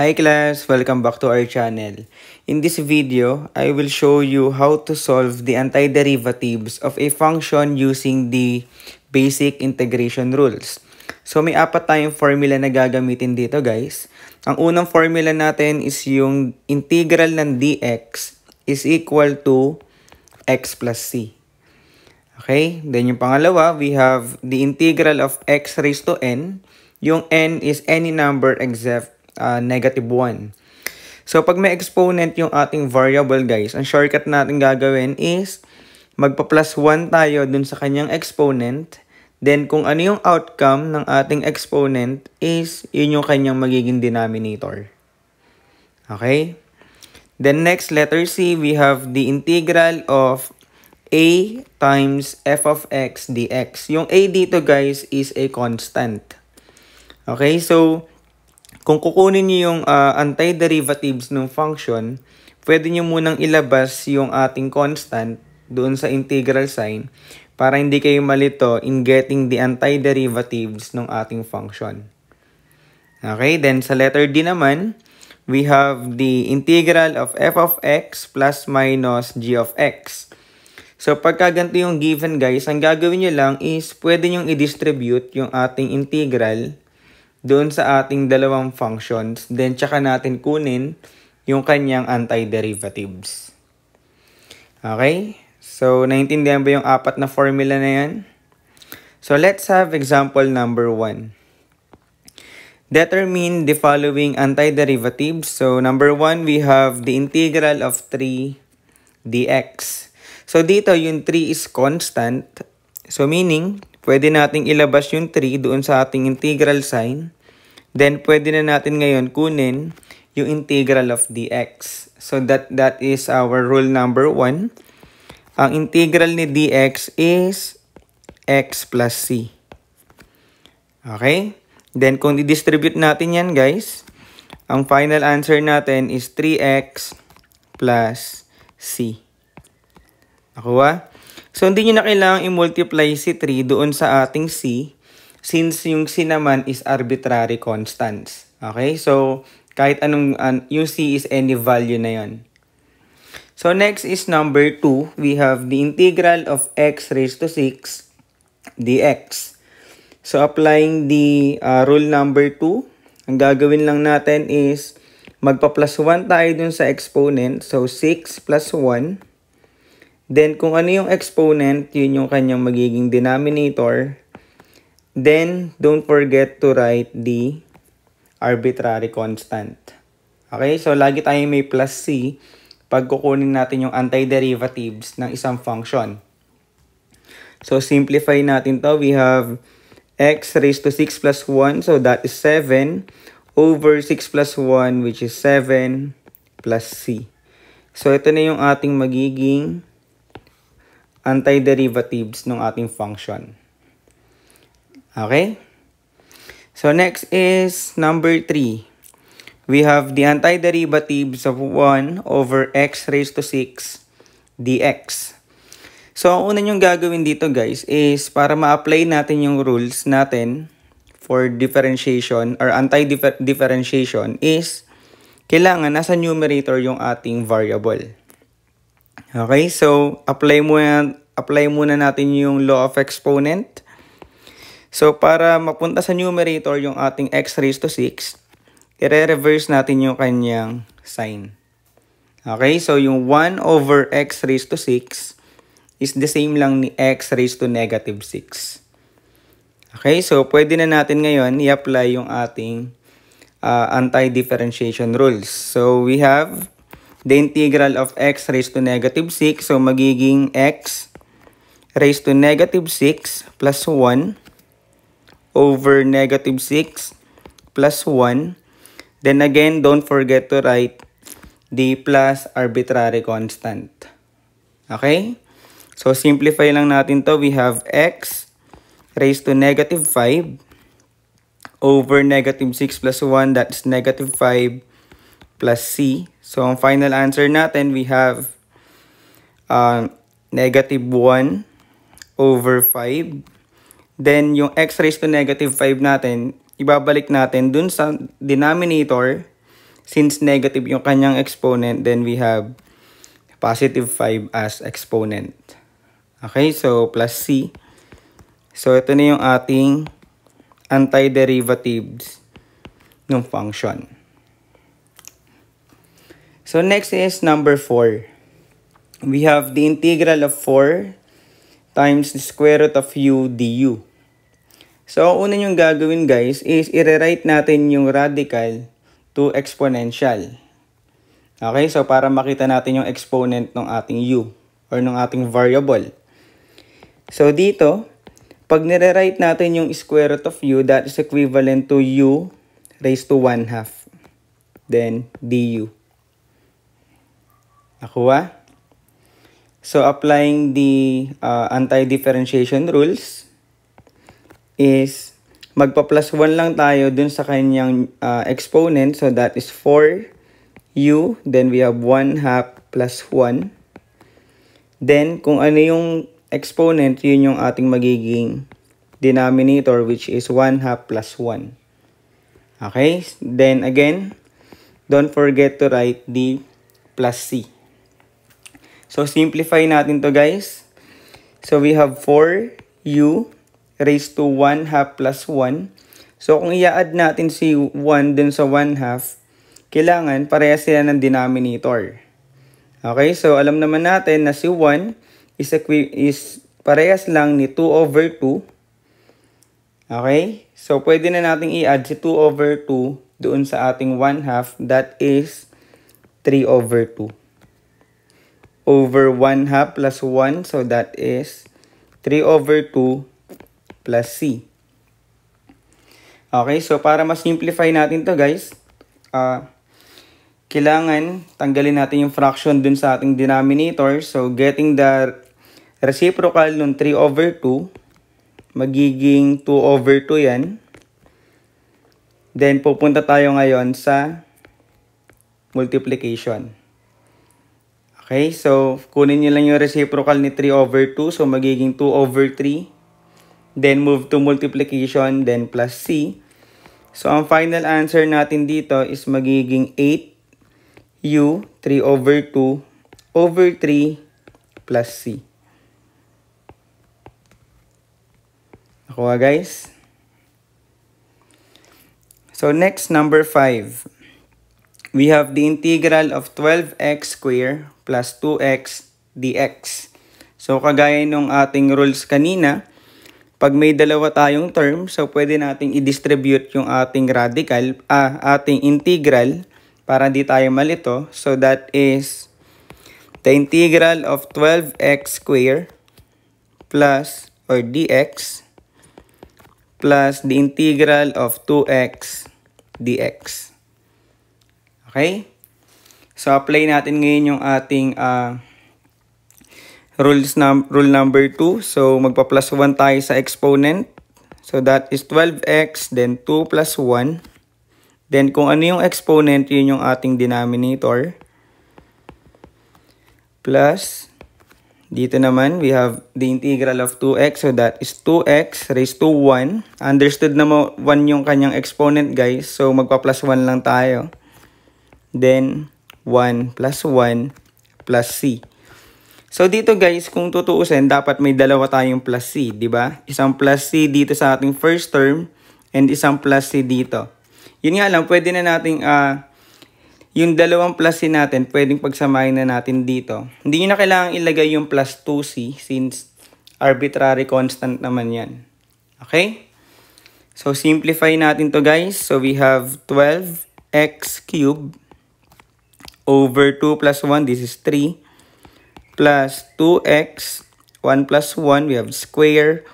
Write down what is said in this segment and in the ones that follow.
Hi class! Welcome back to our channel. In this video, I will show you how to solve the antiderivatives of a function using the basic integration rules. So may apat tayong formula na gagamitin dito guys. Ang unang formula natin is yung integral ng dx is equal to x plus c. Okay? Then yung pangalawa, we have the integral of x raised to n. Yung n is any number except Ah, negative 1. So, pag may exponent yung ating variable, guys, ang shortcut natin gagawin is magpa-plus 1 tayo dun sa kanyang exponent. Then, kung ano yung outcome ng ating exponent is yun yung kanyang magiging denominator. Okay? Then, next, letter C, we have the integral of a times f of x dx. Yung a dito, guys, is a constant. Okay? So, kung kukunin niyo yung uh, antiderivatives ng function, pwede niyo munang ilabas yung ating constant doon sa integral sign para hindi kayo malito in getting the antiderivatives ng ating function. Okay, then sa letter D naman, we have the integral of f of x plus minus g of x. So, pagka ganito yung given, guys, ang gagawin nyo lang is pwede nyong i-distribute yung ating integral doon sa ating dalawang functions, then tsaka natin kunin yung kanyang antiderivatives. Okay? So, naintindihan ba yung apat na formula na yan? So, let's have example number 1. Determine the following antiderivatives. So, number 1, we have the integral of 3 dx. So, dito yung 3 is constant So meaning, pwede nating ilabas yung 3 doon sa ating integral sign. Then pwede na natin ngayon kunin yung integral of dx. So that that is our rule number 1. Ang integral ni dx is x plus c. Okay? Then kung i-distribute natin yan guys, ang final answer natin is 3x plus c. Nakuha? So, hindi nyo na kailangang i-multiply si 3 doon sa ating C since yung C naman is arbitrary constants. Okay? So, kahit anong, uh, yung C is any value na yon. So, next is number 2. We have the integral of x raised to 6 dx. So, applying the uh, rule number 2, ang gagawin lang natin is magpa-plus 1 tayo dun sa exponent. So, 6 plus 1 Then, kung ano yung exponent, yun yung kanyang magiging denominator. Then, don't forget to write the arbitrary constant. Okay? So, lagi tayong may plus C pag kukunin natin yung antiderivatives ng isang function. So, simplify natin to. We have x raised to 6 plus 1. So, that is 7 over 6 plus 1, which is 7 plus C. So, ito na yung ating magiging antiderivatives ng ating function. Okay? So next is number 3. We have the antiderivatives of 1 over x raised to 6 dx. So ang una nyong gagawin dito guys is para ma-apply natin yung rules natin for differentiation or anti-differentiation is kailangan nasa numerator yung ating variable. Okay, so apply mo yan apply muna natin yung law of exponent. So, para mapunta sa numerator yung ating x raised to 6, i-reverse natin yung kanyang sign. Okay, so yung 1 over x raised to 6 is the same lang ni x raised to negative 6. Okay, so pwede na natin ngayon i-apply yung ating uh, anti-differentiation rules. So we have the integral of x raised to negative 6. So magiging x raised to negative 6 plus 1 over negative 6 plus 1. Then again, don't forget to write the plus arbitrary constant. Okay? So, simplify lang natin to. We have x raised to negative 5 over negative 6 plus 1. That's negative 5 plus c. So, ang final answer natin, we have uh, negative 1 over 5. Then, yung x raised to negative 5 natin, ibabalik natin dun sa denominator. Since negative yung kanyang exponent, then we have positive 5 as exponent. Okay, so plus c. So, ito na yung ating antiderivatives ng function. So, next is number 4. We have the integral of 4 times the square root of u du. So, ang una nyong gagawin guys is i-rewrite natin yung radical to exponential. Okay, so para makita natin yung exponent ng ating u or ng ating variable. So, dito, pag nire-write natin yung square root of u, that is equivalent to u raised to 1 half. Then, du. Nakuha? So applying the uh, anti-differentiation rules is magpa-plus 1 lang tayo dun sa kanyang uh, exponent. So that is 4u. Then we have 1 half plus 1. Then kung ano yung exponent, yun yung ating magiging denominator which is 1 half plus 1. Okay? Then again, don't forget to write the plus c. So, simplify natin to guys. So, we have 4u raised to 1 half plus 1. So, kung i-add natin si 1 dun sa 1 half, kailangan pareha sila ng denominator. Okay? So, alam naman natin na si 1 is, is parehas lang ni 2 over 2. Okay? So, pwede na natin i-add si 2 over 2 doon sa ating 1 half. That is 3 over 2 over 1 half plus 1. So that is 3 over 2 plus C. Okay, so para mas simplify natin to guys, uh, kailangan tanggalin natin yung fraction dun sa ating denominator. So getting the reciprocal nung 3 over 2, magiging 2 over 2 yan. Then pupunta tayo ngayon sa multiplication. Okay, so kunin nyo lang yung reciprocal ni 3 over 2. So magiging 2 over 3. Then move to multiplication, then plus C. So ang final answer natin dito is magiging 8U 3 over 2 over 3 plus C. Nakuha guys? So next, number 5. We have the integral of 12x squared plus 2x dx. So kagaya nung ating rules kanina, pag may dalawa tayong term, so pwede nating i-distribute yung ating radical, ah, ating integral para di tayo malito. So that is the integral of 12x squared plus or dx plus the integral of 2x dx. Okay? So apply natin ngayon yung ating uh, rules num rule number 2. So magpa-plus 1 tayo sa exponent. So that is 12x then 2 plus 1. Then kung ano yung exponent, yun yung ating denominator. Plus, dito naman, we have the integral of 2x. So that is 2x raised to 1. Understood na mo 1 yung kanyang exponent, guys. So magpa-plus 1 lang tayo. Then, 1 plus 1 plus C. So dito guys, kung tutuusin, dapat may dalawa tayong plus C, di ba? Isang plus C dito sa ating first term and isang plus C dito. Yun nga lang, pwede na nating uh, yung dalawang plus C natin, pwedeng pagsamahin na natin dito. Hindi nyo na kailangan ilagay yung plus 2C since arbitrary constant naman yan. Okay? So, simplify natin to guys. So, we have 12x cubed over 2 plus 1, this is 3, plus 2x, 1 plus 1, we have square,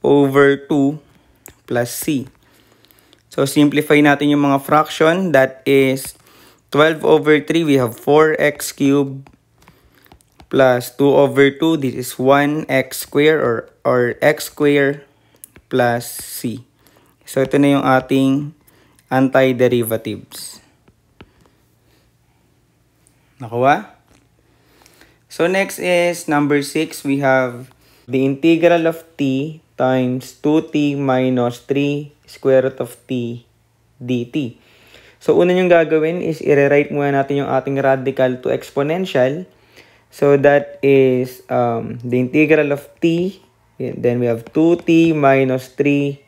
over 2 plus c. So, simplify natin yung mga fraction. That is 12 over 3, we have 4x cubed plus 2 over 2. This is 1x square or, or x square plus c. So, ito na yung ating antiderivatives. Nakuha? So next is number 6. We have the integral of t times 2t minus 3 square root of t dt. So una yung gagawin is i-rewrite muna natin yung ating radical to exponential. So that is um, the integral of t. Then we have 2t minus 3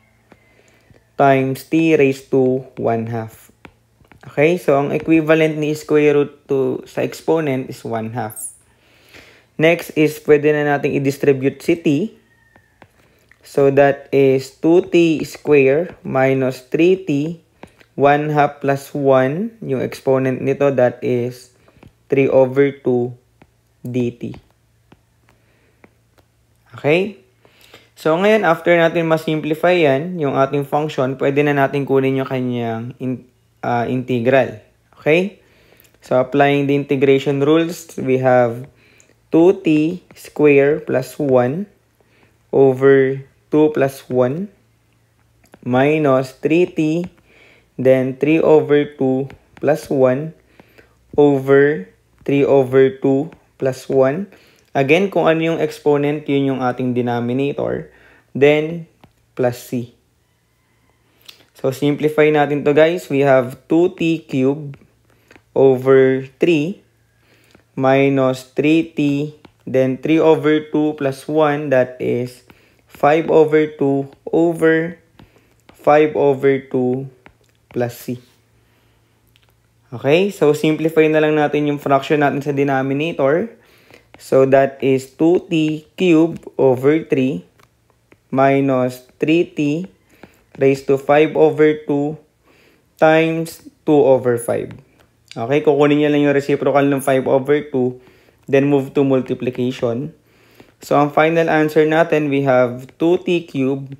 times t raised to 1 half. Okay, so ang equivalent ni square root to sa exponent is 1 half. Next is pwede na nating i-distribute si t. So that is 2t square minus 3t, 1 half plus 1. Yung exponent nito, that is 3 over 2 dt. Okay? So, ngayon, after natin ma-simplify yan, yung ating function, pwede na natin kunin yung kanyang uh, integral. Okay? So, applying the integration rules, we have 2t square plus 1 over 2 plus 1 minus 3t, then 3 over 2 plus 1 over 3 over 2 plus 1. Again, kung ano yung exponent, yun yung ating denominator. Then, plus c. So, simplify natin to guys. We have 2t cubed over 3 minus 3t. Then, 3 over 2 plus 1, that is 5 over 2 over 5 over 2 plus c. Okay? So, simplify na lang natin yung fraction natin sa denominator. So, that is 2t cubed over 3 minus 3t raised to 5 over 2 times 2 over 5. Okay, kukunin niya lang yung reciprocal ng 5 over 2, then move to multiplication. So, ang final answer natin, we have 2t cubed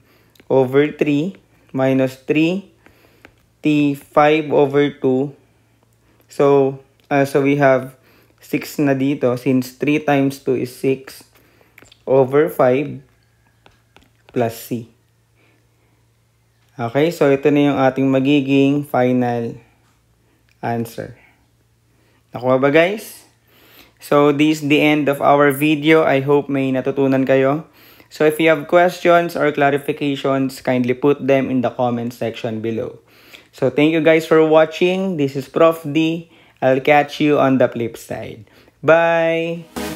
over 3 minus 3t 5 over 2. So, uh, so we have 6 na dito since 3 times 2 is 6 over 5 plus c. Okay, so ito na yung ating magiging final answer. Nakuha ba guys? So this the end of our video. I hope may natutunan kayo. So if you have questions or clarifications, kindly put them in the comment section below. So thank you guys for watching. This is Prof. D. I'll catch you on the flip side. Bye!